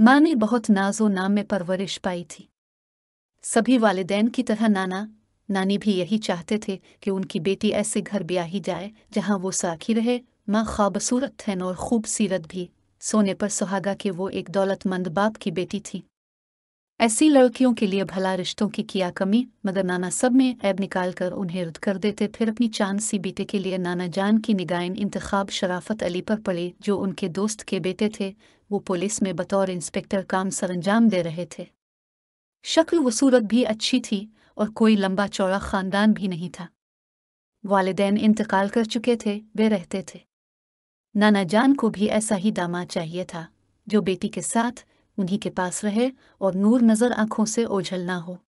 माँ ने बहुत नाजो नाम में परवरिश पाई थी सभी वालदेन की तरह नाना नानी भी यही चाहते थे कि उनकी बेटी ऐसे घर ब्याही जाए जहाँ वो साखी रहे माँ खूबसूरत थे और खूबसीरत भी सोने पर सुहागा के वो एक दौलतमंद बाप की बेटी थी ऐसी लड़कियों के लिए भला रिश्तों की किया कमी मगर नाना सब में ऐब निकाल कर उन्हें रद्द कर देते फिर अपनी चांद सी बेटे के लिए नाना जान की निगाहें इंतखाब शराफत अली पर पड़े जो उनके दोस्त के बेटे थे वो पुलिस में बतौर इंस्पेक्टर काम सरंजाम दे रहे थे शक्ल व सूरत भी अच्छी थी और कोई लंबा चौड़ा ख़ानदान भी नहीं था वालदेन इंतकाल कर चुके थे वे रहते थे नाना जान को भी ऐसा ही दामा चाहिए था जो बेटी के साथ उन्हीं के पास रहे और नूर नज़र आंखों से ओझल ना हो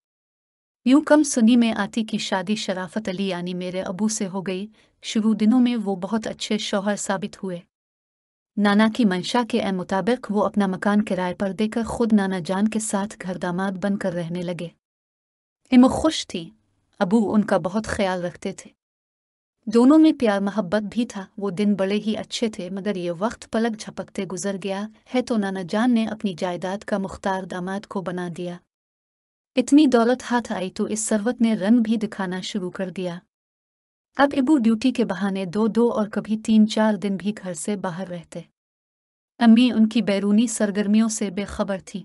यूं कम सुनी में आती कि शादी शराफत अली यानी मेरे अबू से हो गई शुरू दिनों में वो बहुत अच्छे शौहर साबित हुए नाना की मंशा के मुताबिक वो अपना मकान किराए पर देकर खुद नाना जान के साथ घर दामाद बनकर रहने लगे हिम खुश थी अबू उनका बहुत ख्याल रखते थे दोनों में प्यार मोहब्बत भी था वो दिन बड़े ही अच्छे थे मगर ये वक्त पलक झपकते गुजर गया है तो नाना जान ने अपनी जायदाद का मुख्तार दामाद को बना दिया इतनी दौलत हाथ आई तो इस सरवत ने रंग भी दिखाना शुरू कर दिया अब इबू ड्यूटी के बहाने दो दो और कभी तीन चार दिन भी घर से बाहर रहते अम्मी उनकी बैरूनी सरगर्मियों से बेखबर थी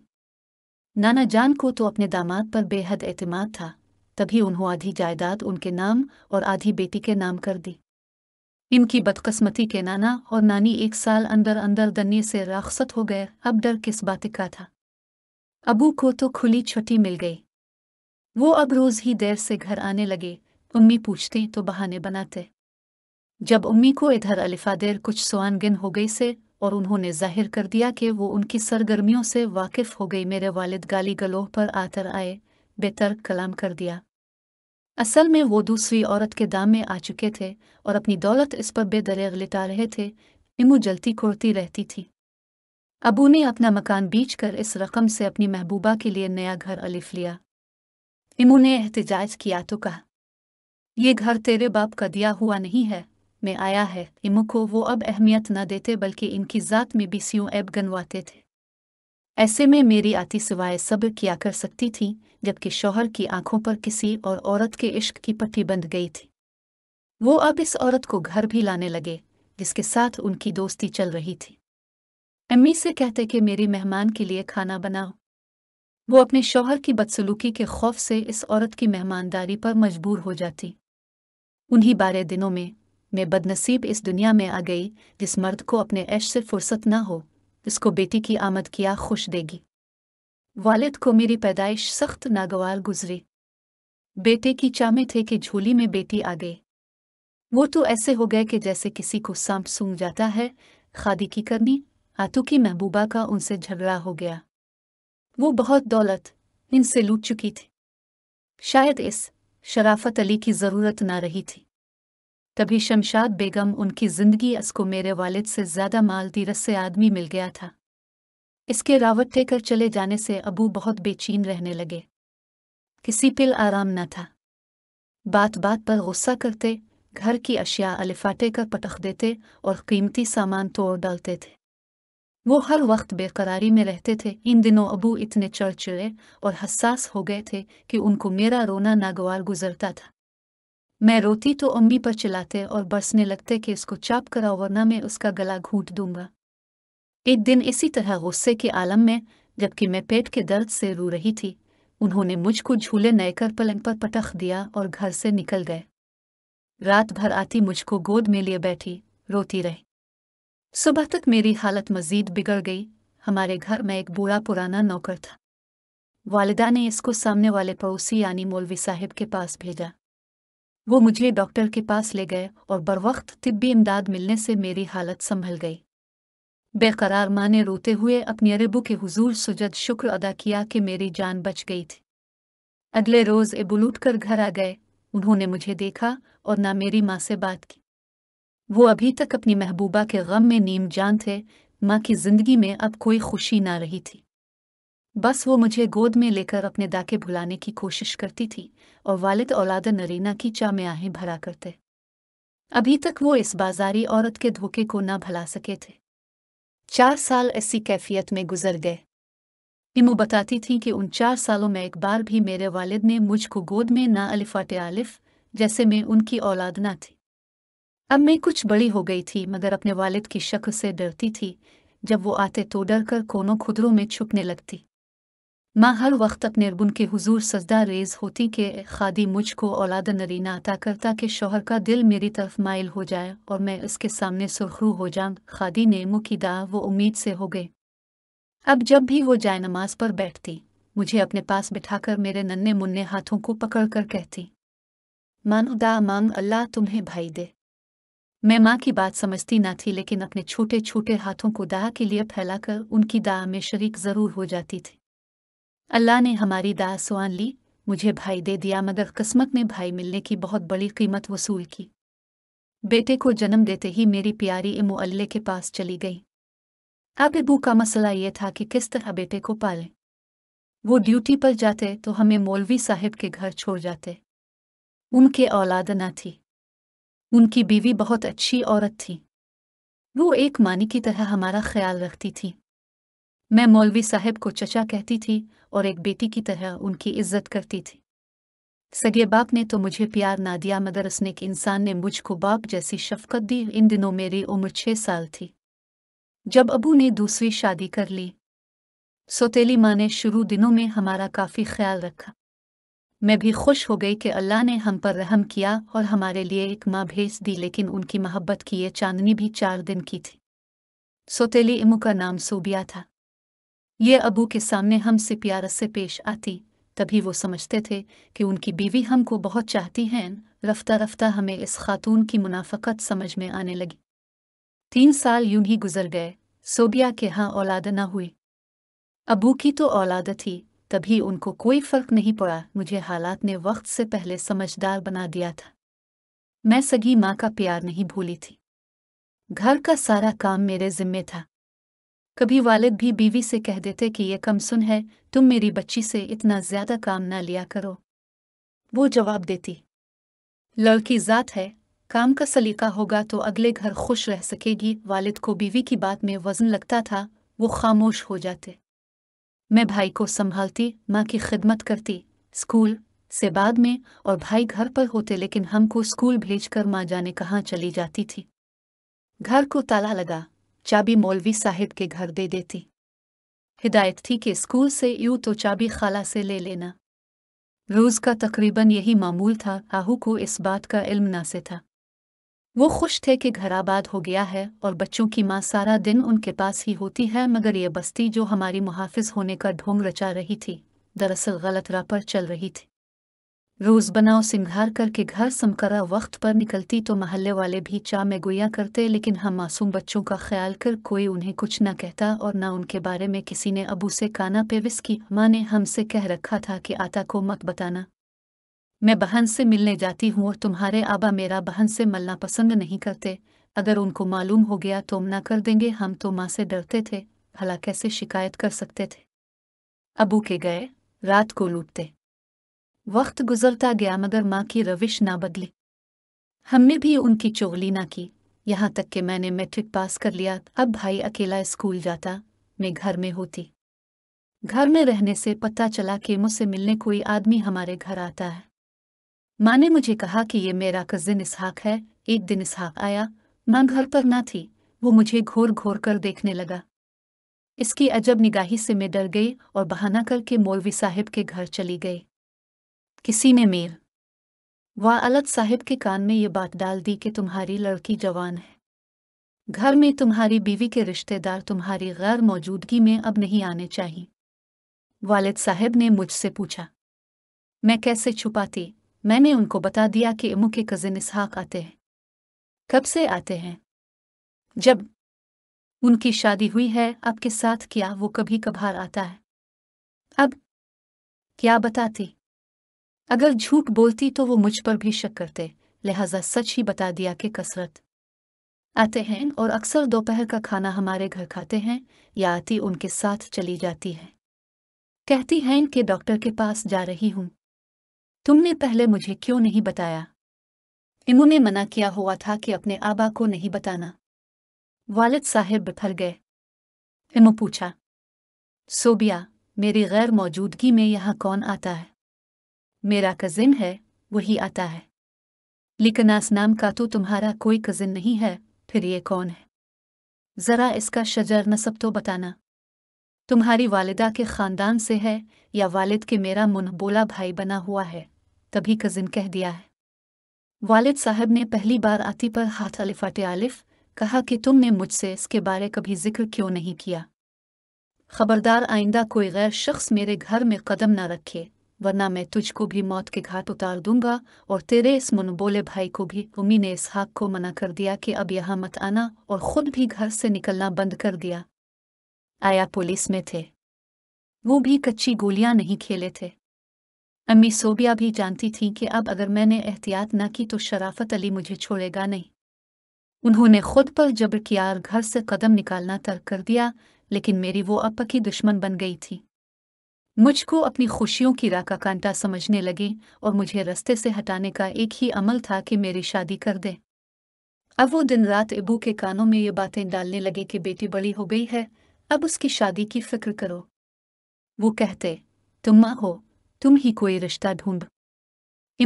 नाना जान को तो अपने दामाद पर बेहद एतमाद था तभी उन्होंने आधी जायदाद उनके नाम और आधी बेटी के नाम कर दी इनकी बदकस्मती के नाना और नानी एक साल अंदर अंदर दन्ने से राखसत हो गए अब डर किस बात का था अबू को तो खुली छुट्टी मिल गई वो अब रोज ही देर से घर आने लगे उम्मी पूछते तो बहाने बनाते जब उम्मी को इधर अलिफा देर कुछ सुनगिन हो गई से और उन्होंने जाहिर कर दिया कि वो उनकी सरगर्मियों से वाकिफ हो गई मेरे वालिद गाली गलोह पर आतर आए बेतर्क कलाम कर दिया असल में वो दूसरी औरत के दाम में आ चुके थे और अपनी दौलत इस पर बेदरेग लिटा रहे थे इमू जलती खोड़ती रहती थी अबू ने अपना मकान बीच कर इस रकम से अपनी महबूबा के लिए नया घर अलिफ लिया इमू ने एहतजाज किया तो कहा ये घर तेरे बाप का दिया हुआ नहीं है मैं आया है इमू को वो अब अहमियत न देते बल्कि इनकी ज़ात में भी सीओ ऐब गनवाते थे ऐसे में मेरी आती सिवाय सब्र किया कर सकती थी जबकि शौहर की आंखों पर किसी और औरत के इश्क की पट्टी बंध गई थी वो अब इस औरत को घर भी लाने लगे जिसके साथ उनकी दोस्ती चल रही थी अम्मी से कहते कि मेरे मेहमान के लिए खाना बनाओ वो अपने शौहर की बदसलूकी के खौफ से इस औरत की मेहमानदारी पर मजबूर हो जाती उन्हीं बारह दिनों में मैं बदनसीब इस दुनिया में आ गई जिस मर्द को अपने ऐश से फुर्सत न हो जिसको बेटी की आमद किया खुश देगी वालिद को मेरी पैदाइश सख्त नागवार गुजरी बेटे की चामे थे कि झोली में बेटी आ गई वो तो ऐसे हो गए कि जैसे किसी को सांप सूंघ जाता है खादी की करनी आतू की महबूबा का उनसे झगड़ा हो गया वो बहुत दौलत इनसे लूट चुकी थी शायद इस शराफत अली की ज़रूरत ना रही थी तभी शमशाद बेगम उनकी जिंदगी असको मेरे वालिद से ज्यादा माल तीरस से आदमी मिल गया था इसके रावत ठेकर चले जाने से अबू बहुत बेचैन रहने लगे किसी पिल आराम न था बात बात पर गुस्सा करते घर की अशिया अलिफाटे कर पटख देते और कीमती सामान तोड़ डालते थे वो हर वक्त बेकरारी में रहते थे इन दिनों अबू इतने चढ़ और हसास हो गए थे कि उनको मेरा रोना नागवार गुजरता था मैं रोती तो अम्बी पर चिल्लाते और बरसने लगते कि इसको चाप कराओ वरना मैं उसका गला घूट दूंगा एक दिन इसी तरह गुस्से के आलम में जबकि मैं पेट के दर्द से रो रही थी उन्होंने मुझको झूले नए कर पलंग पर पटख दिया और घर से निकल गए रात भर आती मुझको गोद में लिए बैठी रोती रही सुबह तक मेरी हालत मजीद बिगड़ गई हमारे घर में एक बूढ़ा पुराना नौकर था वालिदा ने इसको सामने वाले पड़ोसी यानी मौलवी साहिब के पास भेजा वो मुझे डॉक्टर के पास ले गए और बरवक्त तिब्बी इमदाद मिलने से मेरी हालत संभल गई बेकरार माँ ने रोते हुए अपने अरबू के हुजूर सुजद शुक्र अदा किया कि मेरी जान बच गई थी अगले रोज एबू लूट कर घर आ गए उन्होंने मुझे देखा और ना मेरी माँ से बात की वो अभी तक अपनी महबूबा के गम में नीम जान थे माँ की जिंदगी में अब कोई खुशी ना रही थी बस वो मुझे गोद में लेकर अपने दाके भुलाने की कोशिश करती थी और वालिद औलाद नरीना की चा में आहें भरा करते अभी तक वो इस बाजारी औरत के धोखे को ना भला सके थे चार साल ऐसी कैफियत में गुजर गए इमो बताती थी कि उन चार सालों में एक बार भी मेरे वालिद ने मुझको गोद में ना अलिफाट आलिफ जैसे मैं उनकी औलाद ना थी अब मैं कुछ बड़ी हो गई थी मगर अपने वालिद की शक से डरती थी जब वो आते तो डर कर कोनों खुदरों में छुपने लगती माँ हर वक्त अपने अरबुन के हुजूर सजदा रेज होती के खादी मुझको औलाद नरीना अता करता कि शोहर का दिल मेरी तरफ माइल हो जाए और मैं उसके सामने सुरखरू हो जाऊँ खादी नेमों की दा वो उम्मीद से हो गए अब जब भी वो जाए नमाज पर बैठती मुझे अपने पास बिठाकर मेरे नन्हे मुन्ने हाथों को पकड़ कर कहती मानो दा मांग अल्लाह तुम्हें भाई दे मैं माँ की बात समझती ना थी लेकिन अपने छोटे छोटे हाथों को दाह के लिए फैलाकर उनकी दाह में शरीक जरूर हो जाती थी अल्लाह ने हमारी दासवान ली मुझे भाई दे दिया मगर कस्मत ने भाई मिलने की बहुत बड़ी कीमत वसूल की बेटे को जन्म देते ही मेरी प्यारी अल्ले के पास चली गई अब इबू का मसला यह था कि किस तरह बेटे को पालें वो ड्यूटी पर जाते तो हमें मौलवी साहिब के घर छोड़ जाते उनके औलाद न थी उनकी बीवी बहुत अच्छी औरत थी वो एक मानी की तरह हमारा ख्याल रखती थी मैं मौलवी साहब को चचा कहती थी और एक बेटी की तरह उनकी इज्जत करती थी सगे बाप ने तो मुझे प्यार ना दिया मगर के इंसान ने मुझको बाप जैसी शफकत दी इन दिनों मेरी उम्र छः साल थी जब अबू ने दूसरी शादी कर ली सोतेली माँ ने शुरू दिनों में हमारा काफ़ी ख्याल रखा मैं भी खुश हो गई कि अल्लाह ने हम पर रहम किया और हमारे लिए एक माँ भेज दी लेकिन उनकी मोहब्बत की ये चांदनी भी चार दिन की थी सोतेली इमू का नाम सूबिया था ये अबू के सामने हमसे प्यार से पेश आती तभी वो समझते थे कि उनकी बीवी हमको बहुत चाहती हैं रफ्ता रफ्ता हमें इस खातून की मुनाफकत समझ में आने लगी तीन साल यूं ही गुजर गए सोबिया के यहाँ औलाद न हुई अबू की तो औलाद थी तभी उनको कोई फर्क नहीं पड़ा मुझे हालात ने वक्त से पहले समझदार बना दिया था मैं सगी माँ का प्यार नहीं भूली थी घर का सारा काम मेरे जिम्मे था कभी वालिद भी बीवी से कह देते कि ये सुन है तुम मेरी बच्ची से इतना ज्यादा काम ना लिया करो वो जवाब देती लड़की जात है काम का सलीका होगा तो अगले घर खुश रह सकेगी वालिद को बीवी की बात में वजन लगता था वो खामोश हो जाते मैं भाई को संभालती माँ की खिदमत करती स्कूल से बाद में और भाई घर पर होते लेकिन हमको स्कूल भेजकर माँ जाने कहाँ चली जाती थी घर को ताला लगा चाबी मौलवी साहिब के घर दे देती हिदायत थी कि स्कूल से यूं तो चाबी खाला से ले लेना रोज का तकरीबन यही मामूल था आहू को इस बात का इल्म ना से था वो खुश थे कि घर आबाद हो गया है और बच्चों की माँ सारा दिन उनके पास ही होती है मगर ये बस्ती जो हमारी मुहाफिज होने का ढोंग रचा रही थी दरअसल गलत राह पर चल रही थी रोज बनाओ सिंघार करके घर समकरा वक्त पर निकलती तो महल्ले वाले भी चा में गुया करते लेकिन हम मासूम बच्चों का ख्याल कर कोई उन्हें कुछ न कहता और न उनके बारे में किसी ने अबू से काना पेविस की माँ ने हमसे कह रखा था कि आता को मत बताना मैं बहन से मिलने जाती हूँ और तुम्हारे आबा मेरा बहन से मिलना पसंद नहीं करते अगर उनको मालूम हो गया तो मना कर देंगे हम तो माँ से डरते थे भला कैसे शिकायत कर सकते थे अबू के गए रात को लूटते वक्त गुजरता गया मगर माँ की रविश ना बदली हमने भी उनकी चोगली ना की यहाँ तक कि मैंने मैट्रिक पास कर लिया अब भाई अकेला स्कूल जाता मैं घर में होती घर में रहने से पता चला कि मुझसे मिलने कोई आदमी हमारे घर आता है माँ ने मुझे कहा कि ये मेरा कजिन इसहाक है एक दिन इसहाक आया माँ घर पर ना थी वो मुझे घोर घोर कर देखने लगा इसकी अजब निगाही से मैं डर गई और बहाना करके मौलवी साहिब के घर चली गई किसी ने मेल वह अलत साहिब के कान में ये बात डाल दी कि तुम्हारी लड़की जवान है घर में तुम्हारी बीवी के रिश्तेदार तुम्हारी गैर मौजूदगी में अब नहीं आने चाहिए वालिद साहब ने मुझसे पूछा मैं कैसे छुपाती मैंने उनको बता दिया कि इमू के कज़िन इसहाक आते हैं कब से आते हैं जब उनकी शादी हुई है आपके साथ क्या वो कभी कभार आता है अब क्या बताती अगर झूठ बोलती तो वो मुझ पर भी शक करते लिहाजा सच ही बता दिया कि कसरत आते हैं और अक्सर दोपहर का खाना हमारे घर खाते हैं या आती उनके साथ चली जाती है कहती हैं कि डॉक्टर के पास जा रही हूं तुमने पहले मुझे क्यों नहीं बताया इन्होंने मना किया हुआ था कि अपने आबा को नहीं बताना वालिद साहेब बिखर गए इमो पूछा सोबिया मेरी गैर मौजूदगी में यहाँ कौन आता है मेरा कजिन है वही आता है लेकिन आसनाम का तो तुम्हारा कोई कजिन नहीं है फिर ये कौन है ज़रा इसका शजर नसब तो बताना तुम्हारी वालिदा के ख़ानदान से है या वालिद के मेरा मुनबोला भाई बना हुआ है तभी कजिन कह दिया है वालिद साहब ने पहली बार आती पर हाथ अलिफाट आलिफ कहा कि तुमने मुझसे इसके बारे कभी जिक्र क्यों नहीं किया खबरदार आइंदा कोई गैर शख्स मेरे घर में कदम न रखे वरना मैं तुझको भी मौत के घाट उतार दूंगा और तेरे इस मनबोले भाई को भी उमी ने इसहाक को मना कर दिया कि अब यहाँ मत आना और खुद भी घर से निकलना बंद कर दिया आया पुलिस में थे वो भी कच्ची गोलियां नहीं खेले थे अम्मी सोबिया भी जानती थी कि अब अगर मैंने एहतियात न की तो शराफत अली मुझे छोड़ेगा नहीं उन्होंने खुद पर जबर किया और घर से कदम निकालना तर्क कर दिया लेकिन मेरी वो अपकी दुश्मन बन गई थी मुझको अपनी खुशियों की राका कांटा समझने लगे और मुझे रस्ते से हटाने का एक ही अमल था कि मेरी शादी कर दे अब वो दिन रात इबू के कानों में ये बातें डालने लगे कि बेटी बड़ी हो गई है अब उसकी शादी की फिक्र करो वो कहते तुम माँ हो तुम ही कोई रिश्ता ढूंढ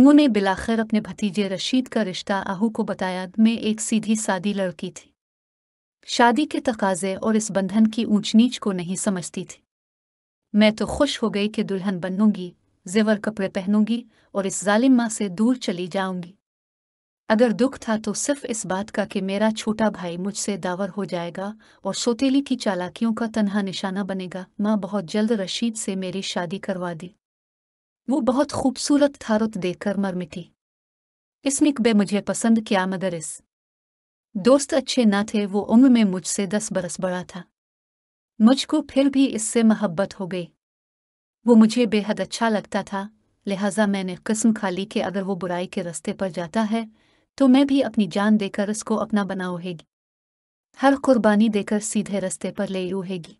इमू ने बिलाखिर अपने भतीजे रशीद का रिश्ता आहू को बताया मैं एक सीधी सादी लड़की थी शादी के तकाजे और इस बंधन की ऊंच नीच को नहीं समझती थी मैं तो खुश हो गई कि दुल्हन बनूंगी जेवर कपड़े पहनूंगी और इस जालिम माँ से दूर चली जाऊंगी अगर दुख था तो सिर्फ इस बात का कि मेरा छोटा भाई मुझसे दावर हो जाएगा और सोतेली की चालाकियों का तनहा निशाना बनेगा माँ बहुत जल्द रशीद से मेरी शादी करवा दी वो बहुत खूबसूरत थारुत देखकर मर मिटी बे मुझे पसंद किया मदरस दोस्त अच्छे ना थे वो उम्र में मुझसे दस बरस बड़ा था मुझको फिर भी इससे मोहब्बत हो गई वो मुझे बेहद अच्छा लगता था लिहाजा मैंने खा ली कि अगर वो बुराई के रास्ते पर जाता है तो मैं भी अपनी जान देकर उसको अपना बना उगी हर कुर्बानी देकर सीधे रास्ते पर ले ओहेगी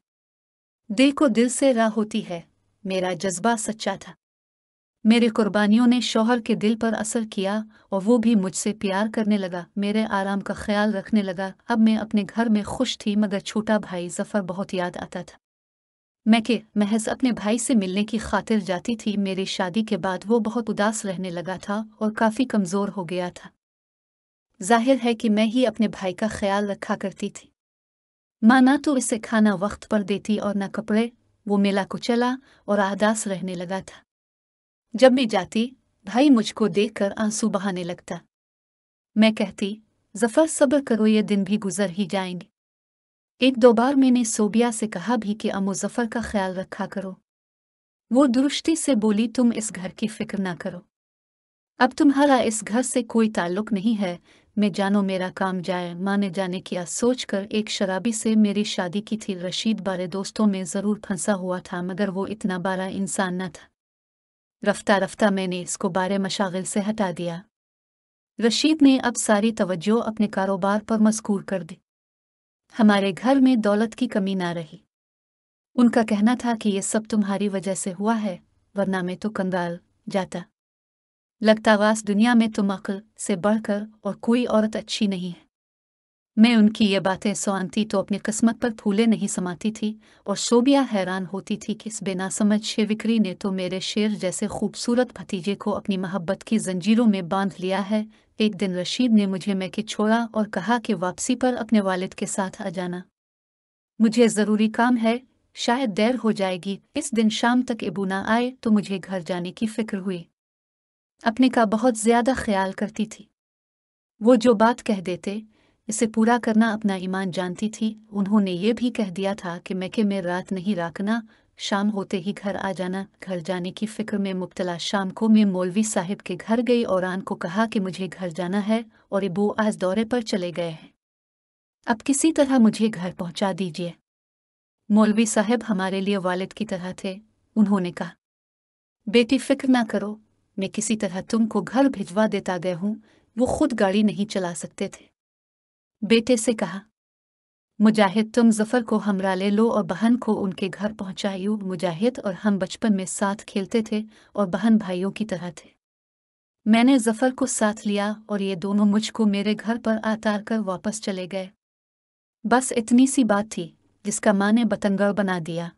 दिल को दिल से राह होती है मेरा जज्बा सच्चा था मेरे कुर्बानियों ने शोहर के दिल पर असर किया और वो भी मुझसे प्यार करने लगा मेरे आराम का ख्याल रखने लगा अब मैं अपने घर में खुश थी मगर छोटा भाई जफर बहुत याद आता था मैं के महज अपने भाई से मिलने की खातिर जाती थी मेरी शादी के बाद वो बहुत उदास रहने लगा था और काफ़ी कमज़ोर हो गया था जाहिर है कि मैं ही अपने भाई का ख्याल रखा करती थी माँ ना तो इसे खाना वक्त पर देती और न कपड़े वो मेला कुचला और आदास रहने लगा था जब मैं जाती भाई मुझको देखकर आंसू बहाने लगता मैं कहती जफर सब्र करो ये दिन भी गुजर ही जाएंगे एक दो बार मैंने सोबिया से कहा भी कि अमो जफर का ख्याल रखा करो वो दुरुष्टि से बोली तुम इस घर की फिक्र ना करो अब तुम्हारा इस घर से कोई ताल्लुक नहीं है मैं जानो मेरा काम जाए माने जाने सोच सोचकर एक शराबी से मेरी शादी की थी रशीद बारे दोस्तों में ज़रूर फंसा हुआ था मगर वो इतना बारा इंसान न था रफ्ता रफ्ता मैंने इसको बारे मशागिल से हटा दिया रशीद ने अब सारी तवज्जो अपने कारोबार पर मस्कूर कर दी हमारे घर में दौलत की कमी ना रही उनका कहना था कि यह सब तुम्हारी वजह से हुआ है वरना मैं तो कंगाल जाता लगता वास दुनिया में तुम अक्ल से बढ़कर और कोई औरत अच्छी नहीं है मैं उनकी ये बातें सुनती तो अपनी किस्मत पर फूले नहीं समाती थी और शोबिया हैरान होती थी कि इस बिना समझ शिविक्री ने तो मेरे शेर जैसे खूबसूरत भतीजे को अपनी मोहब्बत की जंजीरों में बांध लिया है एक दिन रशीद ने मुझे मैं के छोड़ा और कहा कि वापसी पर अपने वालिद के साथ आ जाना मुझे ज़रूरी काम है शायद देर हो जाएगी इस दिन शाम तक इबू ना आए तो मुझे घर जाने की फिक्र हुई अपने का बहुत ज़्यादा ख्याल करती थी वो जो बात कह देते इसे पूरा करना अपना ईमान जानती थी उन्होंने ये भी कह दिया था कि मैके में रात नहीं रखना शाम होते ही घर आ जाना घर जाने की फिक्र में मुबतला शाम को मैं मौलवी साहिब के घर गई और आन को कहा कि मुझे घर जाना है और वो आज दौरे पर चले गए हैं अब किसी तरह मुझे घर पहुंचा दीजिए मौलवी साहब हमारे लिए वालिद की तरह थे उन्होंने कहा बेटी फिक्र ना करो मैं किसी तरह तुमको घर भिजवा देता गया हूँ वो खुद गाड़ी नहीं चला सकते थे बेटे से कहा मुजाहिद तुम जफर को हमरा ले लो और बहन को उनके घर पहुंचाई मुजाहिद और हम बचपन में साथ खेलते थे और बहन भाइयों की तरह थे मैंने जफर को साथ लिया और ये दोनों मुझको मेरे घर पर आतार कर वापस चले गए बस इतनी सी बात थी जिसका माँ ने बतंगड़ बना दिया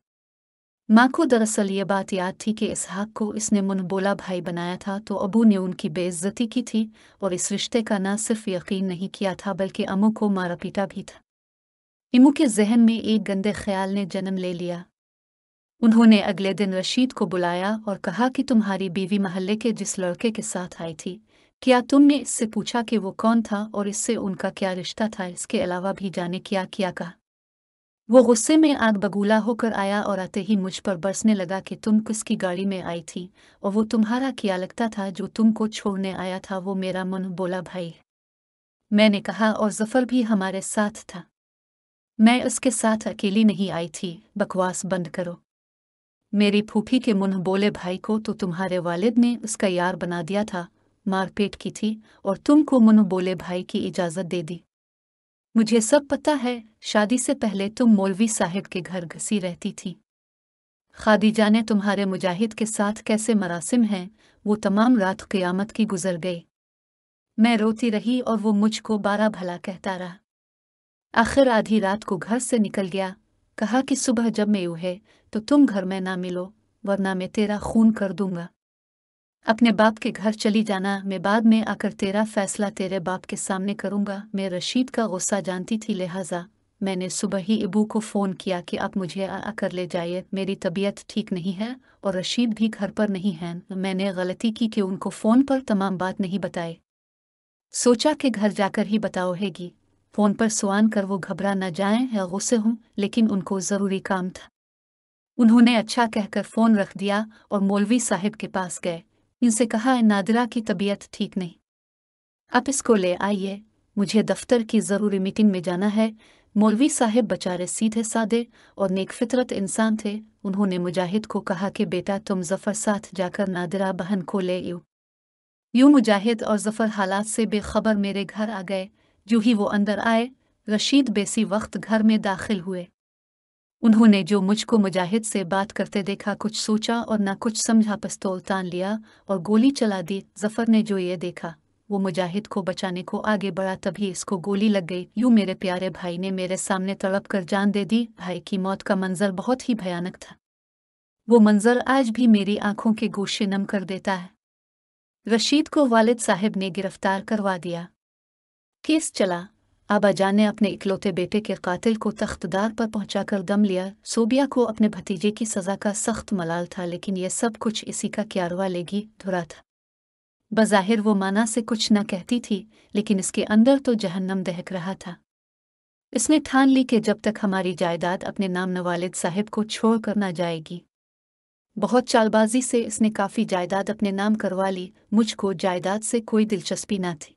माँ को दरअसल ये बात याद थी कि इसहाक को इसने मुनबोला भाई बनाया था तो अबू ने उनकी बेइज्जती की थी और इस रिश्ते का न सिर्फ यकीन नहीं किया था बल्कि अमू को मारा पीटा भी था इमू के जहन में एक गंदे ख्याल ने जन्म ले लिया उन्होंने अगले दिन रशीद को बुलाया और कहा कि तुम्हारी बीवी महल्ले के जिस लड़के के साथ आई थी क्या तुमने इससे पूछा कि वो कौन था और इससे उनका क्या रिश्ता था इसके अलावा भी जाने क्या क्या कहा वो गुस्से में आग बगूला होकर आया और आते ही मुझ पर बरसने लगा कि तुम किसकी गाड़ी में आई थी और वो तुम्हारा क्या लगता था जो तुमको छोड़ने आया था वो मेरा मन बोला भाई मैंने कहा और जफर भी हमारे साथ था मैं उसके साथ अकेली नहीं आई थी बकवास बंद करो मेरी फूफी के मुन बोले भाई को तो तुम्हारे वालिद ने उसका यार बना दिया था मारपीट की थी और तुमको मुन बोले भाई की इजाज़त दे दी मुझे सब पता है शादी से पहले तुम मौलवी साहिब के घर घसी रहती थी खादीजा ने तुम्हारे मुजाहिद के साथ कैसे मरासिम हैं वो तमाम रात क़यामत की गुजर गई मैं रोती रही और वो मुझको बारा भला कहता रहा आखिर आधी रात को घर से निकल गया कहा कि सुबह जब मैं यूँ है तो तुम घर में ना मिलो वरना मैं तेरा खून कर दूंगा अपने बाप के घर चली जाना मैं बाद में आकर तेरा फैसला तेरे बाप के सामने करूंगा मैं रशीद का गुस्सा जानती थी लिहाजा मैंने सुबह ही इबू को फ़ोन किया कि आप मुझे आकर ले जाइए मेरी तबीयत ठीक नहीं है और रशीद भी घर पर नहीं है मैंने गलती की कि उनको फ़ोन पर तमाम बात नहीं बताए सोचा कि घर जाकर ही हैगी फ़ोन पर सुन कर वो घबरा न जाएं या गुस्से हूँ लेकिन उनको ज़रूरी काम था उन्होंने अच्छा कहकर फ़ोन रख दिया और मौलवी साहिब के पास गए इनसे कहा नादिरा की तबीयत ठीक नहीं आप इसको ले आइए मुझे दफ्तर की ज़रूरी मीटिंग में जाना है मौलवी साहब बचारे सीधे सादे और नेक फितरत इंसान थे उन्होंने मुजाहिद को कहा कि बेटा तुम जफ़र साथ जाकर नादिरा बहन को ले यू यूं मुजाहिद और जफ़र हालात से बेखबर मेरे घर आ गए जो ही वो अंदर आए रशीद बेसी वक्त घर में दाखिल हुए उन्होंने जो मुझको मुजाहिद से बात करते देखा कुछ सोचा और ना कुछ समझा पस्तौल तान लिया और गोली चला दी जफर ने जो ये देखा वो मुजाहिद को बचाने को आगे बढ़ा तभी इसको गोली लग गई यूं मेरे प्यारे भाई ने मेरे सामने तड़प कर जान दे दी भाई की मौत का मंजर बहुत ही भयानक था वो मंजर आज भी मेरी आंखों के गोशे नम कर देता है रशीद को वालिद साहब ने गिरफ्तार करवा दिया केस चला आबाजान ने अपने इकलौते बेटे के कातिल को तख्तदार पर पहुंचाकर दम लिया सोबिया को अपने भतीजे की सजा का सख्त मलाल था लेकिन यह सब कुछ इसी का क्यारवा लेगी धुरा था बज़ाहिर वो माना से कुछ न कहती थी लेकिन इसके अंदर तो जहन्नम दहक रहा था इसने ठान ली कि जब तक हमारी जायदाद अपने नाम नवालिद साहिब को छोड़ कर ना जाएगी बहुत चालबाजी से इसने काफ़ी जायदाद अपने नाम करवा ली मुझको जायदाद से कोई दिलचस्पी न थी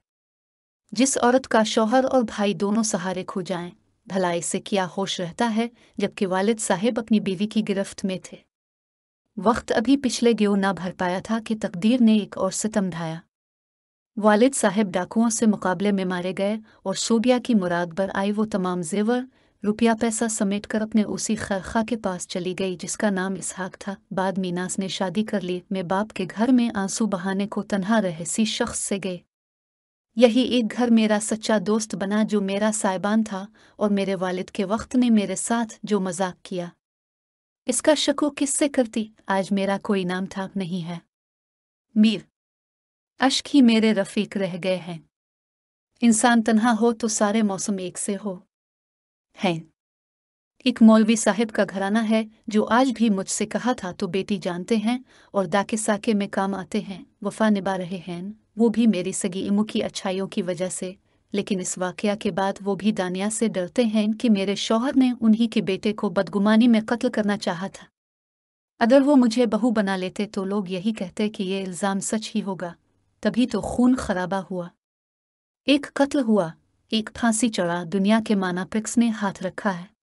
जिस औरत का शौहर और भाई दोनों सहारे खो जाएं, भलाई से क्या होश रहता है जबकि वालिद साहेब अपनी बीवी की गिरफ्त में थे वक्त अभी पिछले ग्यो ना भर पाया था कि तकदीर ने एक और सितम ढाया वालिद साहेब डाकुओं से मुकाबले में मारे गए और शोबिया की मुराद पर आई वो तमाम जेवर रुपया पैसा समेट कर अपने उसी खरखा के पास चली गई जिसका नाम इसहाक था बाद मीनास ने शादी कर ली मैं बाप के घर में आंसू बहाने को तनहा रहसी शख्स से गए यही एक घर मेरा सच्चा दोस्त बना जो मेरा साहिबान था और मेरे वालिद के वक्त ने मेरे साथ जो मजाक किया इसका शको किससे करती आज मेरा कोई नाम था नहीं है मीर अश्क ही मेरे रफीक रह गए हैं इंसान तन्हा हो तो सारे मौसम एक से हो हैं एक मौलवी साहिब का घराना है जो आज भी मुझसे कहा था तो बेटी जानते हैं और दाके साके में काम आते हैं वफा निभा रहे हैं वो भी मेरी सगी इमू की अच्छाइयों की वजह से लेकिन इस वाक़ के बाद वो भी दानिया से डरते हैं कि मेरे शौहर ने उन्हीं के बेटे को बदगुमानी में कत्ल करना चाहा था अगर वो मुझे बहू बना लेते तो लोग यही कहते कि ये इल्ज़ाम सच ही होगा तभी तो खून खराबा हुआ एक कत्ल हुआ एक फांसी चढ़ा दुनिया के माना पिक्स ने हाथ रखा है